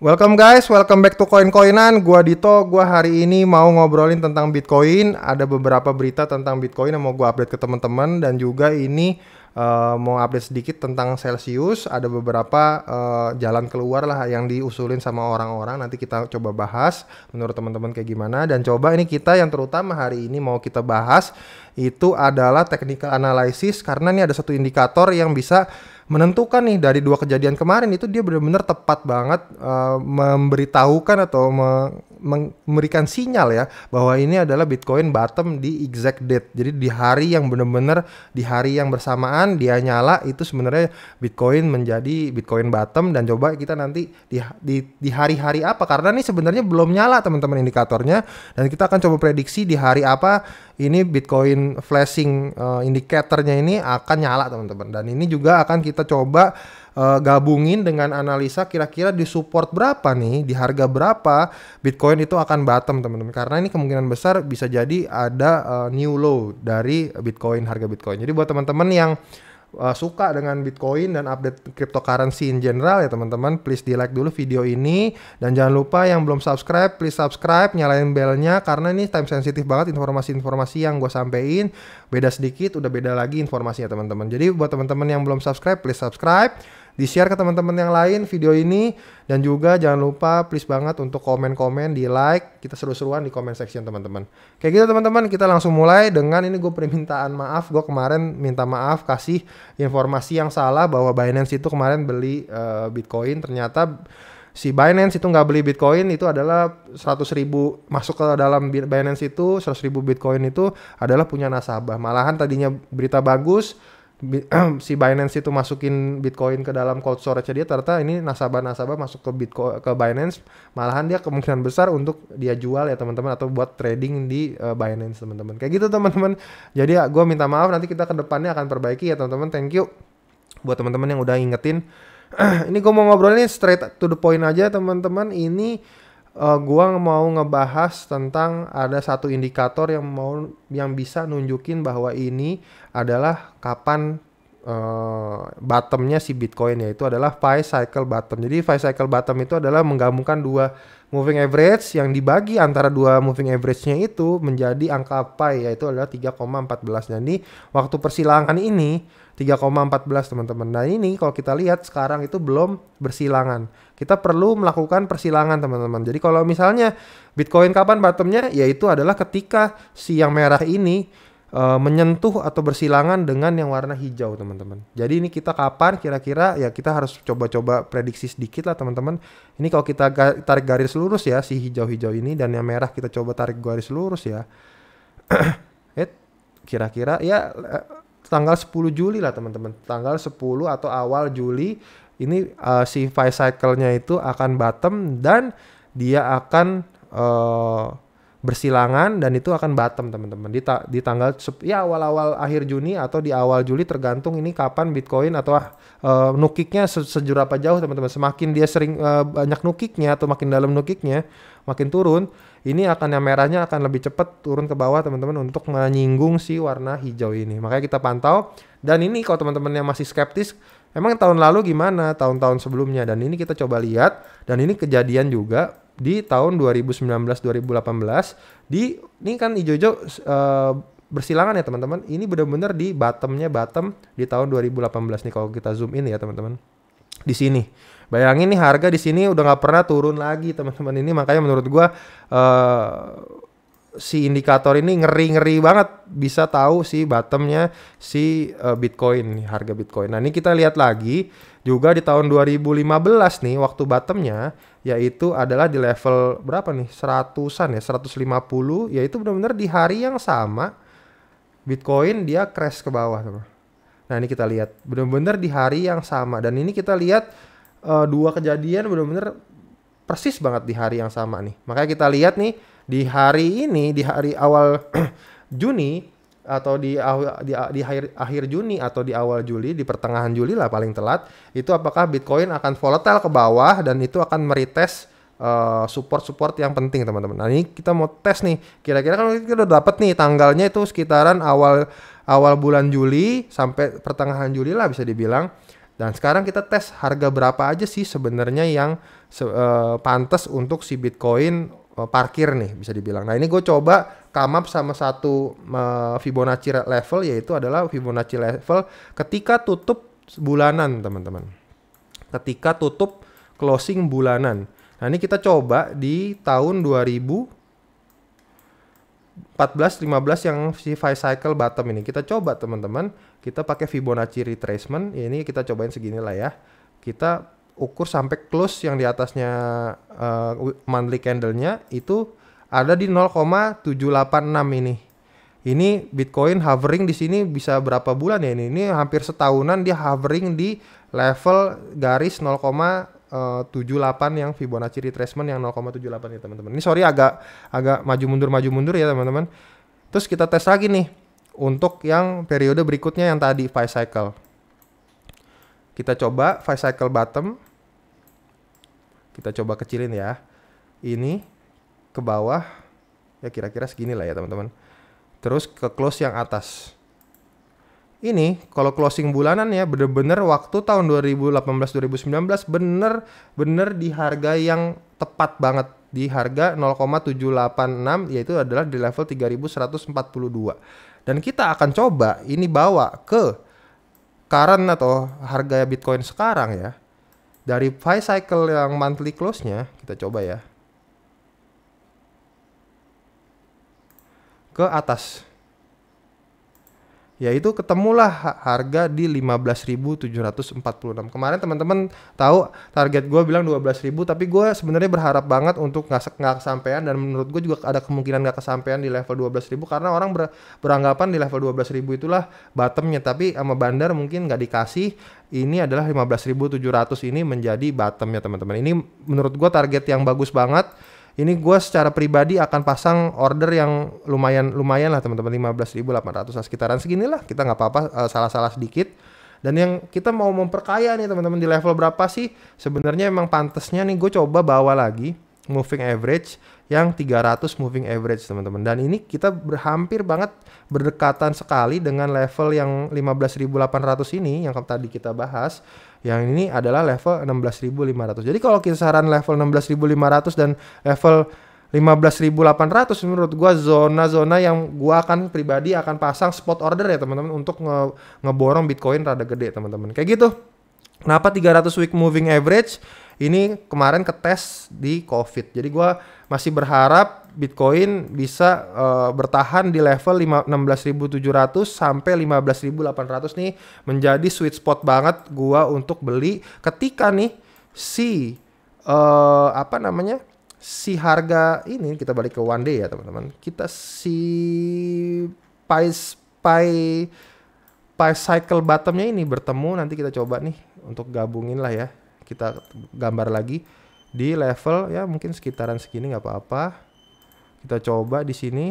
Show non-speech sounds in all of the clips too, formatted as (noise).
Welcome guys, welcome back to Coin Coinan. Gua Dito, gua hari ini mau ngobrolin tentang Bitcoin. Ada beberapa berita tentang Bitcoin yang mau gua update ke teman-teman dan juga ini uh, mau update sedikit tentang Celsius. Ada beberapa uh, jalan keluar lah yang diusulin sama orang-orang. Nanti kita coba bahas menurut teman-teman kayak gimana dan coba ini kita yang terutama hari ini mau kita bahas itu adalah technical analysis karena ini ada satu indikator yang bisa menentukan nih dari dua kejadian kemarin itu dia benar-benar tepat banget uh, memberitahukan atau me memberikan sinyal ya bahwa ini adalah Bitcoin bottom di exact date. Jadi di hari yang benar-benar di hari yang bersamaan dia nyala itu sebenarnya Bitcoin menjadi Bitcoin bottom dan coba kita nanti di di, di hari-hari apa karena ini sebenarnya belum nyala teman-teman indikatornya dan kita akan coba prediksi di hari apa ini Bitcoin flashing uh, eh, indikatornya ini akan nyala teman-teman dan ini juga akan kita coba uh, gabungin dengan analisa kira-kira di support berapa nih, di harga berapa Bitcoin itu akan bottom teman-teman. Karena ini kemungkinan besar bisa jadi ada uh, new low dari Bitcoin harga Bitcoin. Jadi buat teman-teman yang uh, suka dengan Bitcoin dan update cryptocurrency in general ya teman-teman, please di like dulu video ini dan jangan lupa yang belum subscribe, please subscribe, nyalain belnya karena ini time sensitif banget informasi-informasi yang gue sampein beda sedikit, udah beda lagi informasinya teman-teman. Jadi buat teman-teman yang belum subscribe, please subscribe di share ke teman-teman yang lain video ini dan juga jangan lupa please banget untuk komen-komen di like kita seru-seruan di comment section teman-teman kayak gitu teman-teman kita langsung mulai dengan ini gue permintaan maaf gue kemarin minta maaf kasih informasi yang salah bahwa Binance itu kemarin beli uh, Bitcoin ternyata si Binance itu nggak beli Bitcoin itu adalah 100 ribu masuk ke dalam Binance itu 100 ribu Bitcoin itu adalah punya nasabah malahan tadinya berita bagus (clears throat) si Binance itu masukin Bitcoin ke dalam cold storage dia ternyata ini nasabah-nasabah masuk ke Bitcoin ke Binance malahan dia kemungkinan besar untuk dia jual ya teman-teman atau buat trading di uh, Binance teman-teman kayak gitu teman-teman jadi ya, gue minta maaf nanti kita kedepannya akan perbaiki ya teman-teman thank you buat teman-teman yang udah ingetin (clears throat) ini gue mau ngobrolin straight to the point aja teman-teman ini uh, gua mau ngebahas tentang ada satu indikator yang mau yang bisa nunjukin bahwa ini adalah kapan uh, bottomnya si Bitcoin yaitu adalah five cycle bottom. Jadi five cycle bottom itu adalah menggabungkan dua moving average yang dibagi antara dua moving average-nya itu menjadi angka pi yaitu adalah 3,14. Jadi waktu persilangan ini 3,14 teman-teman. Nah ini kalau kita lihat sekarang itu belum bersilangan. Kita perlu melakukan persilangan teman-teman. Jadi kalau misalnya Bitcoin kapan bottomnya? Yaitu adalah ketika si yang merah ini uh, menyentuh atau bersilangan dengan yang warna hijau teman-teman. Jadi ini kita kapan kira-kira ya kita harus coba-coba prediksi sedikit lah teman-teman. Ini kalau kita tarik garis lurus ya si hijau-hijau ini dan yang merah kita coba tarik garis lurus ya. (clears throat) Eh kira-kira ya eh, tanggal 10 Juli lah teman-teman. Tanggal 10 atau awal Juli ini uh, si five cycle-nya itu akan bottom dan dia akan uh, bersilangan dan itu akan bottom teman-teman di, ta di tanggal ya awal-awal akhir Juni atau di awal Juli tergantung ini kapan Bitcoin atau uh, nukiknya se apa jauh teman-teman semakin dia sering uh, banyak nukiknya atau makin dalam nukiknya makin turun ini akan yang merahnya akan lebih cepat turun ke bawah teman-teman untuk menyinggung si warna hijau ini makanya kita pantau dan ini kalau teman-teman yang masih skeptis emang tahun lalu gimana tahun-tahun sebelumnya dan ini kita coba lihat dan ini kejadian juga di tahun 2019-2018 di ini kan Ijojo uh, eh, bersilangan ya teman-teman. Ini benar-benar di bottomnya bottom di tahun 2018 nih kalau kita zoom in ya teman-teman. Di sini. Bayangin nih harga di sini udah nggak pernah turun lagi teman-teman. Ini makanya menurut gua uh, si indikator ini ngeri-ngeri banget bisa tahu si bottomnya si uh, Bitcoin harga Bitcoin. Nah ini kita lihat lagi juga di tahun 2015 nih waktu bottomnya yaitu adalah di level berapa nih seratusan ya 150 yaitu benar-benar di hari yang sama Bitcoin dia crash ke bawah. Nah ini kita lihat benar-benar di hari yang sama dan ini kita lihat uh, dua kejadian benar-benar persis banget di hari yang sama nih. Makanya kita lihat nih di hari ini di hari awal (clears throat) Juni atau di di, di akhir, akhir Juni atau di awal Juli di pertengahan Juli lah paling telat itu apakah Bitcoin akan volatile ke bawah dan itu akan merites support eh, support-support yang penting teman-teman. Nah ini kita mau tes nih. Kira-kira kan kita udah dapat nih tanggalnya itu sekitaran awal awal bulan Juli sampai pertengahan Juli lah bisa dibilang. Dan sekarang kita tes harga berapa aja sih sebenarnya yang se uh, pantas untuk si Bitcoin apa eh, parkir nih bisa dibilang. Nah ini gue coba kamap sama satu uh, Fibonacci level yaitu adalah Fibonacci level ketika tutup bulanan teman-teman. Ketika tutup closing bulanan. Nah ini kita coba di tahun 2000 14 15 yang si five cycle bottom ini kita coba teman-teman kita pakai Fibonacci retracement ini kita cobain segini lah ya kita ukur sampai close yang di atasnya uh, monthly candlenya itu ada di 0,786 ini. Ini Bitcoin hovering di sini bisa berapa bulan ya ini? Ini hampir setahunan dia hovering di level garis 0,78 eh, yang Fibonacci retracement yang 0,78 ya teman-teman. Ini sorry agak agak maju mundur maju mundur ya teman-teman. Terus kita tes lagi nih untuk yang periode berikutnya yang tadi five cycle. Kita coba five cycle bottom kita coba kecilin ya. Ini ke bawah ya kira-kira segini lah ya teman-teman. Terus ke close yang atas. Ini kalau closing bulanan ya bener-bener waktu tahun 2018-2019 bener-bener di harga yang tepat banget di harga 0,786 yaitu adalah di level 3142. Dan kita akan coba ini bawa ke current atau harga Bitcoin sekarang ya. Dari five cycle yang monthly close-nya, kita coba ya. Ke atas yaitu ketemulah harga di 15.746. Kemarin teman-teman tahu target gue bilang 12.000 tapi gue sebenarnya berharap banget untuk nggak nggak kesampaian dan menurut gue juga ada kemungkinan nggak kesampaian di level 12.000 karena orang ber, beranggapan di level 12.000 itulah bottomnya tapi sama bandar mungkin nggak dikasih ini adalah 15.700 ini menjadi bottomnya teman-teman. Ini menurut gue target yang bagus banget ini gue secara pribadi akan pasang order yang lumayan lumayan lah teman-teman 15.800 sekitaran segini lah kita nggak apa-apa eh, salah-salah sedikit dan yang kita mau memperkaya nih teman-teman di level berapa sih sebenarnya emang pantasnya nih gue coba bawa lagi moving average yang 300 moving average teman-teman dan ini kita berhampir banget berdekatan sekali dengan level yang 15.800 ini yang tadi kita bahas yang ini adalah level 16.500 jadi kalau kisaran level 16.500 dan level 15.800 menurut gua zona-zona yang gua akan pribadi akan pasang spot order ya teman-teman untuk nge ngeborong Bitcoin rada gede teman-teman. Kayak gitu. Kenapa 300 week moving average? ini kemarin ketes di COVID. Jadi gue masih berharap Bitcoin bisa uh, bertahan di level 16.700 sampai 15.800 nih menjadi sweet spot banget gue untuk beli ketika nih si uh, apa namanya si harga ini kita balik ke one day ya teman-teman kita si price pie price cycle bottomnya ini bertemu nanti kita coba nih untuk gabungin lah ya kita gambar lagi di level ya mungkin sekitaran segini nggak apa-apa kita coba di sini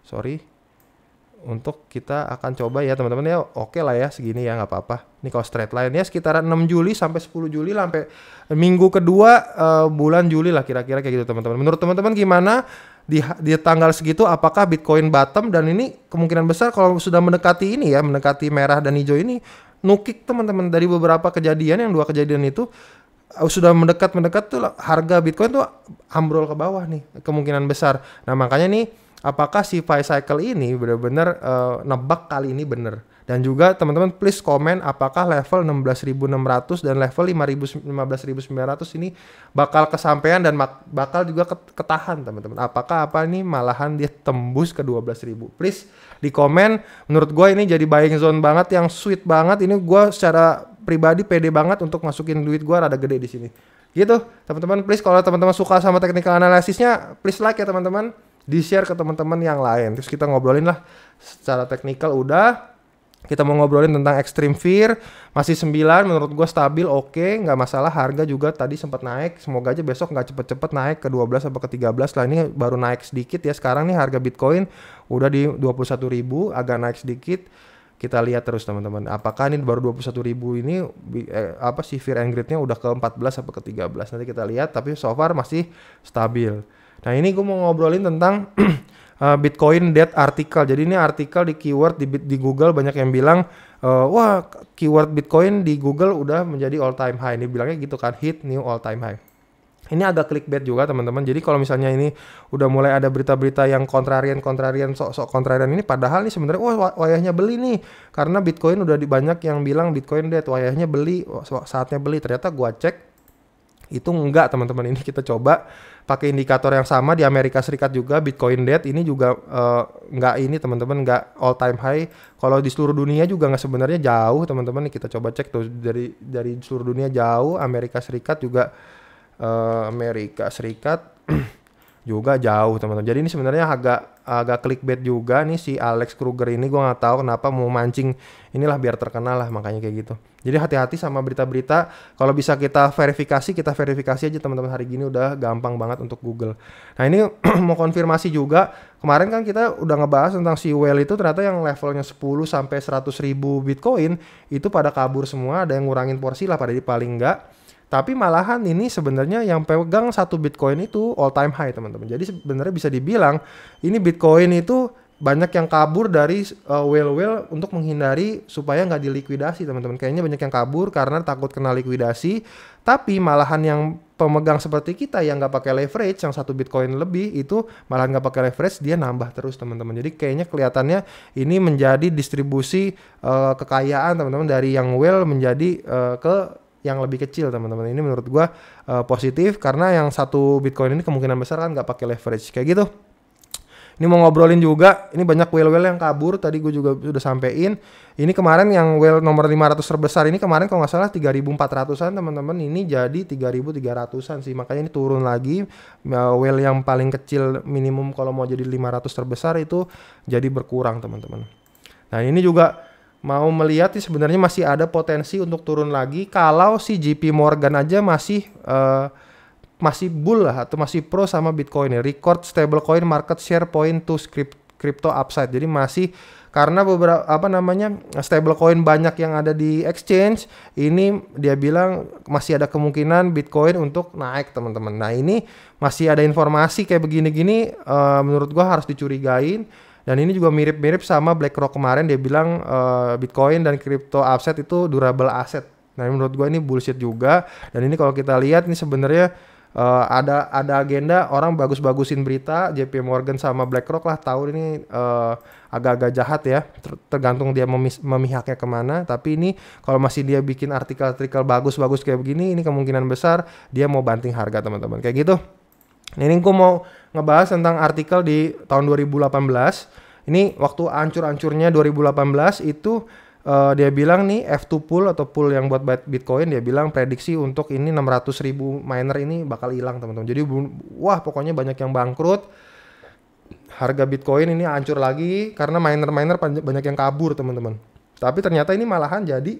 sorry untuk kita akan coba ya teman-teman ya oke okay lah ya segini ya nggak apa-apa ini kalau straight line ya sekitaran 6 Juli sampai 10 Juli sampai minggu kedua uh, bulan Juli lah kira-kira kayak gitu teman-teman menurut teman-teman gimana di, di tanggal segitu apakah Bitcoin bottom dan ini kemungkinan besar kalau sudah mendekati ini ya mendekati merah dan hijau ini nukik teman-teman dari beberapa kejadian yang dua kejadian itu eh, sudah mendekat mendekat tuh harga Bitcoin tuh ambrol ke bawah nih kemungkinan besar. Nah makanya nih apakah si buy cycle ini benar-benar uh, nebak kali ini bener. Dan juga teman-teman please komen apakah level 16.600 dan level 15.900 ini bakal kesampaian dan bakal juga ketahan teman-teman. Apakah apa ini malahan dia tembus ke 12.000. Please di komen. Menurut gue ini jadi buying zone banget yang sweet banget. Ini gue secara pribadi pede banget untuk masukin duit gue rada gede di sini. Gitu, teman-teman. Please kalau teman-teman suka sama technical analisisnya, please like ya teman-teman. Di share ke teman-teman yang lain. Terus kita ngobrolin lah secara teknikal udah kita mau ngobrolin tentang Extreme Fear, masih 9 menurut gue stabil, oke, okay, nggak masalah. Harga juga tadi sempat naik, semoga aja besok nggak cepet-cepet naik ke 12 atau ke 13 lah. Ini baru naik sedikit ya, sekarang nih harga Bitcoin udah di 21 ribu, agak naik sedikit. Kita lihat terus teman-teman, apakah ini baru 21 ribu ini, eh, apa sih fear and greed-nya udah ke 14 atau ke 13. Nanti kita lihat, tapi so far masih stabil. Nah ini gue mau ngobrolin tentang (clears throat) uh, Bitcoin dead artikel. Jadi ini artikel di keyword di, di Google banyak yang bilang uh, wah keyword Bitcoin di Google udah menjadi all time high. Ini bilangnya gitu kan hit new all time high. Ini agak clickbait juga teman-teman. Jadi kalau misalnya ini udah mulai ada berita-berita yang kontrarian kontrarian sok-sok kontrarian ini padahal nih sebenarnya wah wayahnya beli nih karena Bitcoin udah banyak yang bilang Bitcoin dead, wayahnya beli, saatnya beli. Ternyata gua cek itu enggak teman-teman ini kita coba pakai indikator yang sama di Amerika Serikat juga Bitcoin Debt ini juga eh, nggak uh, ini teman-teman nggak all time high kalau di seluruh dunia juga nggak sebenarnya jauh teman-teman kita coba cek tuh dari dari seluruh dunia jauh Amerika Serikat juga uh, Amerika Serikat (clears throat) juga jauh teman-teman. Jadi ini sebenarnya agak agak clickbait juga nih si Alex Kruger ini gua nggak tahu kenapa mau mancing inilah biar terkenal lah makanya kayak gitu. Jadi hati-hati sama berita-berita. Kalau bisa kita verifikasi kita verifikasi aja teman-teman hari gini udah gampang banget untuk Google. Nah ini (clears throat) mau konfirmasi juga kemarin kan kita udah ngebahas tentang si Well itu ternyata yang levelnya 10 sampai 100 ribu Bitcoin itu pada kabur semua ada yang ngurangin porsi lah pada di paling enggak tapi malahan ini sebenarnya yang pegang satu Bitcoin itu all time high teman-teman. Jadi sebenarnya bisa dibilang ini Bitcoin itu banyak yang kabur dari uh, eh, whale whale untuk menghindari supaya nggak dilikuidasi teman-teman kayaknya banyak yang kabur karena takut kena likuidasi tapi malahan yang pemegang seperti kita yang nggak pakai leverage yang satu bitcoin lebih itu malah nggak pakai leverage dia nambah terus teman-teman jadi kayaknya kelihatannya ini menjadi distribusi uh, kekayaan teman-teman dari yang whale menjadi uh, ke yang lebih kecil teman-teman ini menurut gue uh, positif karena yang satu bitcoin ini kemungkinan besar kan nggak pakai leverage kayak gitu ini mau ngobrolin juga ini banyak whale-whale yang kabur tadi gue juga sudah sampein ini kemarin yang whale nomor 500 terbesar ini kemarin kalau nggak salah 3400an teman-teman ini jadi 3300an sih makanya ini turun lagi uh, whale yang paling kecil minimum kalau mau jadi 500 terbesar itu jadi berkurang teman-teman nah ini juga mau melihat sih sebenarnya masih ada potensi untuk turun lagi kalau si JP Morgan aja masih uh, masih bull lah atau masih pro sama Bitcoin ya. Record stablecoin market share point to script crypto upside. Jadi masih karena beberapa apa namanya stablecoin banyak yang ada di exchange ini dia bilang masih ada kemungkinan Bitcoin untuk naik teman-teman. Nah ini masih ada informasi kayak begini-gini uh, menurut gua harus dicurigain dan ini juga mirip-mirip sama BlackRock kemarin dia bilang uh, Bitcoin dan crypto aset itu durable asset. Nah, menurut gue ini bullshit juga. Dan ini kalau kita lihat ini sebenarnya uh, ada ada agenda orang bagus-bagusin berita JP Morgan sama BlackRock lah tahun ini uh, agak-agak jahat ya ter tergantung dia memihaknya kemana tapi ini kalau masih dia bikin artikel-artikel bagus-bagus kayak begini ini kemungkinan besar dia mau banting harga teman-teman kayak gitu ini gue mau ngebahas tentang artikel di tahun 2018. Ini waktu ancur-ancurnya 2018 itu uh, dia bilang nih F2 pool atau pool yang buat Bitcoin dia bilang prediksi untuk ini 600 ribu miner ini bakal hilang teman-teman. Jadi wah pokoknya banyak yang bangkrut. Harga Bitcoin ini ancur lagi karena miner-miner banyak yang kabur teman-teman. Tapi ternyata ini malahan jadi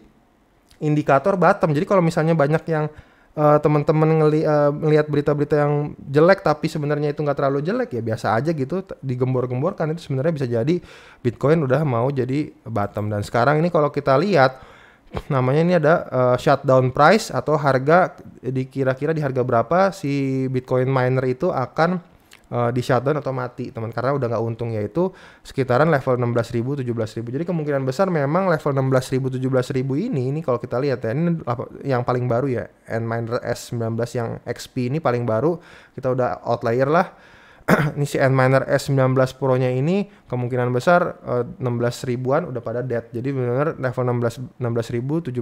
indikator bottom. Jadi kalau misalnya banyak yang uh, teman-teman ngeli uh, ngelihat berita-berita yang jelek tapi sebenarnya itu nggak terlalu jelek ya biasa aja gitu digembor-gemborkan itu sebenarnya bisa jadi Bitcoin udah mau jadi bottom dan sekarang ini kalau kita lihat namanya ini ada uh, shutdown price atau harga dikira-kira di harga berapa si Bitcoin miner itu akan uh, di shutdown atau mati teman karena udah nggak untung yaitu sekitaran level 16.000 17.000 jadi kemungkinan besar memang level 16.000 17.000 ini ini kalau kita lihat ya ini yang paling baru ya N minor S19 yang XP ini paling baru kita udah outlier lah (clears throat) ini si N minor S19 Pro nya ini kemungkinan besar uh, eh, 16 ribuan udah pada dead jadi benar level 16 16 ribu 17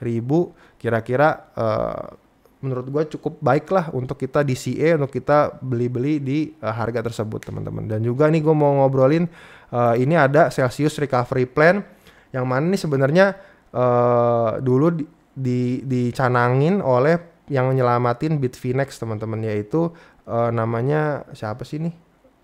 ribu kira-kira uh, menurut gue cukup baik lah untuk kita di CA untuk kita beli-beli di uh, harga tersebut teman-teman dan juga nih gue mau ngobrolin uh, ini ada Celsius Recovery Plan yang mana nih sebenarnya uh, dulu di, di dicanangin oleh yang nyelamatin Bitfinex teman-teman yaitu uh, namanya siapa sih nih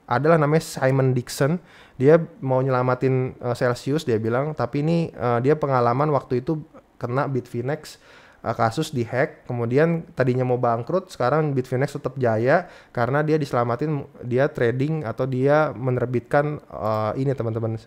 adalah namanya Simon Dixon. Dia mau nyelamatin uh, Celsius dia bilang, tapi ini uh, dia pengalaman waktu itu kena Bitfinex uh, kasus hack kemudian tadinya mau bangkrut, sekarang Bitfinex tetap jaya karena dia diselamatin dia trading atau dia menerbitkan uh, ini teman-teman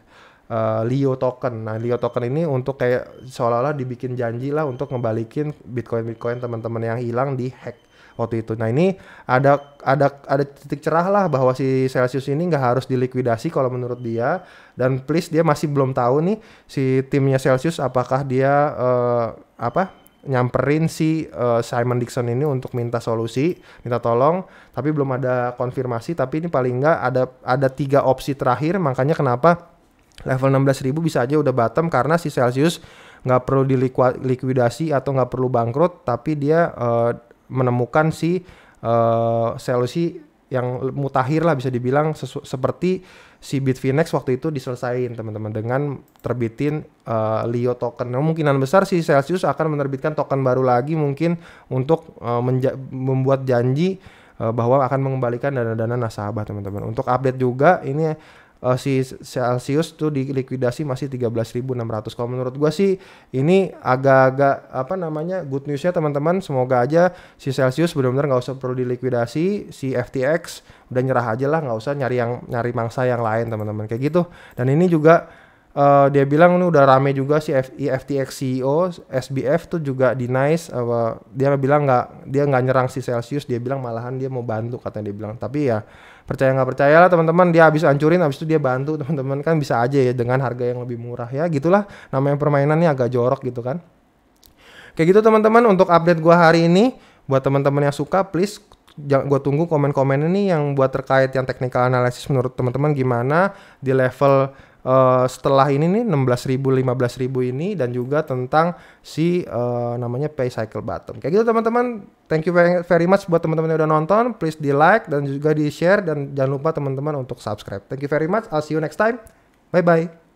uh, Leo token. Nah, Leo token ini untuk kayak seolah-olah dibikin janji lah untuk ngebalikin Bitcoin-Bitcoin teman-teman yang hilang di hack waktu itu. Nah ini ada ada ada titik cerah lah bahwa si Celsius ini nggak harus dilikuidasi kalau menurut dia dan please dia masih belum tahu nih si timnya Celsius apakah dia uh, apa nyamperin si uh, Simon Dixon ini untuk minta solusi, minta tolong, tapi belum ada konfirmasi. Tapi ini paling nggak ada ada tiga opsi terakhir, makanya kenapa level 16.000 bisa aja udah bottom karena si Celsius nggak perlu dilikuidasi atau nggak perlu bangkrut, tapi dia uh, menemukan si uh, eh, solusi yang mutakhir lah bisa dibilang seperti si Bitfinex waktu itu diselesaikan teman-teman dengan terbitin uh, Leo token. Nah, kemungkinan besar si Celsius akan menerbitkan token baru lagi mungkin untuk uh, membuat janji uh, bahwa akan mengembalikan dana-dana nasabah teman-teman. Untuk update juga ini uh, si Celsius tuh dilikuidasi masih 13.600. Kalau menurut gua sih ini agak-agak apa namanya good newsnya teman-teman. Semoga aja si Celsius benar-benar nggak usah perlu dilikuidasi, si FTX udah nyerah aja lah, nggak usah nyari yang nyari mangsa yang lain teman-teman kayak gitu. Dan ini juga Uh, dia bilang ini udah rame juga si F FTX CEO SBF tuh juga nice uh, dia bilang nggak dia nggak nyerang si Celsius dia bilang malahan dia mau bantu katanya dia bilang tapi ya percaya nggak percaya lah teman-teman dia habis hancurin habis itu dia bantu teman-teman kan bisa aja ya dengan harga yang lebih murah ya gitulah namanya permainannya agak jorok gitu kan kayak gitu teman-teman untuk update gua hari ini buat teman-teman yang suka please gue tunggu komen-komen ini yang buat terkait yang technical analysis menurut teman-teman gimana di level Eh, setelah ini nih ribu 16.000 ribu ini dan juga tentang si uh, namanya pay cycle bottom. Kayak gitu teman-teman. Thank you very very much buat teman-teman yang udah nonton. Please di like dan juga di share dan jangan lupa teman-teman untuk subscribe. Thank you very much. I'll see you next time. Bye bye.